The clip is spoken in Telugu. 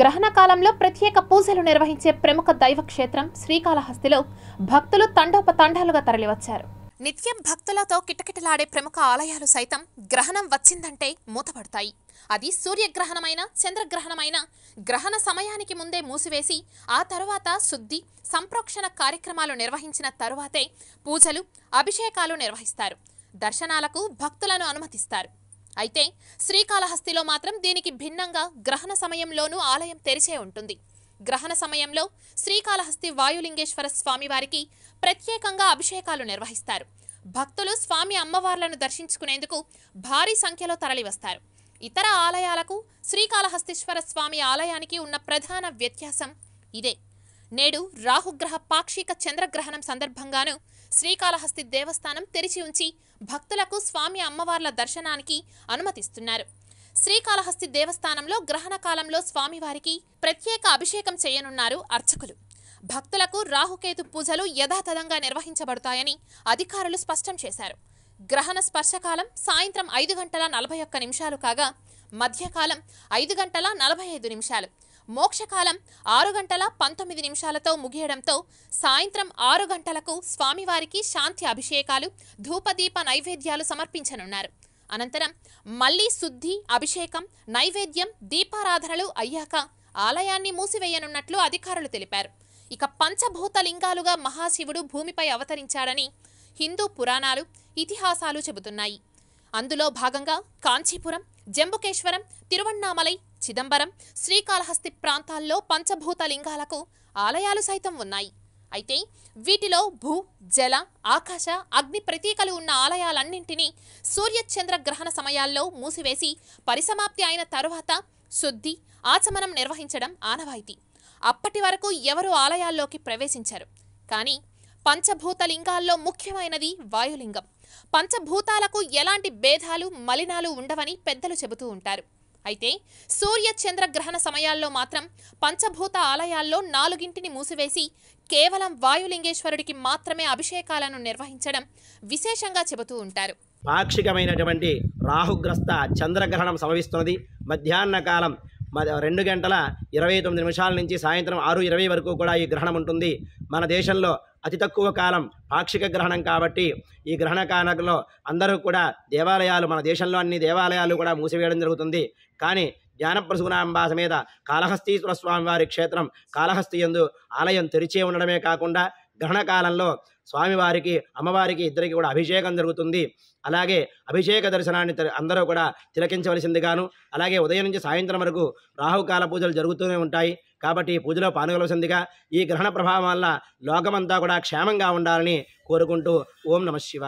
గ్రహణ కాలంలో ప్రత్యేక పూజలు నిర్వహించే ప్రముఖ దైవ క్షేత్రం శ్రీకాళహస్తిలో భక్తులు తండోపతండాలుగా తరలివచ్చారు నిత్యం భక్తులతో కిటకిటలాడే ప్రముఖ ఆలయాలు సైతం గ్రహణం వచ్చిందంటే మూతపడతాయి అది సూర్యగ్రహణమైన చంద్రగ్రహణమైన గ్రహణ సమయానికి ముందే మూసివేసి ఆ తరువాత శుద్ధి సంప్రోక్షణ కార్యక్రమాలు నిర్వహించిన తరువాతే పూజలు అభిషేకాలు నిర్వహిస్తారు దర్శనాలకు భక్తులను అనుమతిస్తారు అయితే శ్రీకాళహస్తిలో మాత్రం దీనికి భిన్నంగా గ్రహణ సమయంలోనూ ఆలయం తెరిచే ఉంటుంది గ్రహణ సమయంలో శ్రీకాళహస్తి వాయులింగేశ్వర స్వామివారికి ప్రత్యేకంగా అభిషేకాలు నిర్వహిస్తారు భక్తులు స్వామి అమ్మవార్లను దర్శించుకునేందుకు భారీ సంఖ్యలో తరలివస్తారు ఇతర ఆలయాలకు శ్రీకాళహస్తీశ్వర స్వామి ఆలయానికి ఉన్న ప్రధాన వ్యత్యాసం ఇదే నేడు రాహుగ్రహ పాక్షిక చంద్రగ్రహణం సందర్భంగాను శ్రీకాళహస్తి దేవస్థానం తెరిచి ఉంచి భక్తులకు స్వామి అమ్మవార్ల దర్శనానికి అనుమతిస్తున్నారు శ్రీకాళహస్తి దేవస్థానంలో గ్రహణ కాలంలో స్వామివారికి ప్రత్యేక అభిషేకం చేయనున్నారు అర్చకులు భక్తులకు రాహుకేతు పూజలు యథాతథంగా నిర్వహించబడతాయని అధికారులు స్పష్టం చేశారు గ్రహణ స్పర్శకాలం సాయంత్రం ఐదు గంటల నలభై ఒక్క నిమిషాలు కాగా మధ్యకాలం ఐదు గంటల నలభై ఐదు నిమిషాలు మోక్షకాలం ఆరు గంటల పంతొమ్మిది నిమిషాలతో ముగియడంతో సాయంత్రం ఆరు గంటలకు స్వామివారికి శాంతి అభిషేకాలు ధూపదీప నైవేద్యాలు సమర్పించనున్నారు అనంతరం మళ్లీ శుద్ధి అభిషేకం నైవేద్యం దీపారాధనలు అయ్యాక ఆలయాన్ని మూసివేయనున్నట్లు అధికారులు తెలిపారు ఇక పంచభూత లింగాలుగా మహాశివుడు భూమిపై అవతరించాడని హిందూ పురాణాలు ఇతిహాసాలు చెబుతున్నాయి అందులో భాగంగా కాంచీపురం జంబుకేశ్వరం తిరువన్నామలై చిదంబరం శ్రీకాళహస్తి ప్రాంతాల్లో పంచభూత లింగాలకు ఆలయాలు సైతం ఉన్నాయి అయితే వీటిలో భూ జల ఆకాశ అగ్ని ప్రతీకలు ఉన్న ఆలయాలన్నింటినీ సూర్యచంద్ర గ్రహణ సమయాల్లో మూసివేసి పరిసమాప్తి అయిన తరువాత శుద్ధి ఆచమనం నిర్వహించడం ఆనవాయితీ అప్పటి వరకు ఎవరు ఆలయాల్లోకి ప్రవేశించారు కానీ పంచభూత లింగాల్లో ముఖ్యమైనది వాయులింగం పంచభూతాలకు ఎలాంటి భేదాలు మలినాలు ఉండవని పెద్దలు చెబుతూ ఉంటారు అయితే సూర్య చంద్రగ్రహణ సమయాల్లో మాత్రం పంచభూత ఆలయాల్లో నాలుగింటిని మూసివేసి కేవలం వాయులింగేశ్వరుడికి మాత్రమే అభిషేకాలను నిర్వహించడం విశేషంగా చెబుతూ ఉంటారు పాక్షికమైనటువంటి రాహుగ్రస్త చంద్రగ్రహణం సంభవిస్తున్నది మధ్యాహ్న కాలం రెండు గంటల ఇరవై తొమ్మిది నిమిషాల నుంచి సాయంత్రం ఆరు ఇరవై వరకు కూడా ఈ గ్రహణం ఉంటుంది మన దేశంలో అతి తక్కువ కాలం పాక్షిక గ్రహణం కాబట్టి ఈ గ్రహణ కాలంలో అందరూ కూడా దేవాలయాలు మన దేశంలో అన్ని దేవాలయాలు కూడా మూసివేయడం జరుగుతుంది కానీ జ్ఞానప్రసూనాంబా మీద కాళహస్తీశ్వర స్వామివారి క్షేత్రం కాళహస్తి ఎందు ఆలయం తెరిచే ఉండడమే కాకుండా గ్రహణ కాలంలో స్వామివారికి అమ్మవారికి ఇద్దరికి కూడా అభిషేకం జరుగుతుంది అలాగే అభిషేక దర్శనాన్ని అందరూ కూడా తిలకించవలసిందిగాను అలాగే ఉదయం నుంచి సాయంత్రం వరకు రాహుకాల పూజలు జరుగుతూనే ఉంటాయి కాబట్టి పూజలో పాల్గొలవలసిందిగా ఈ గ్రహణ ప్రభావం వల్ల లోకమంతా కూడా క్షేమంగా ఉండాలని కోరుకుంటూ ఓం నమ శివాయ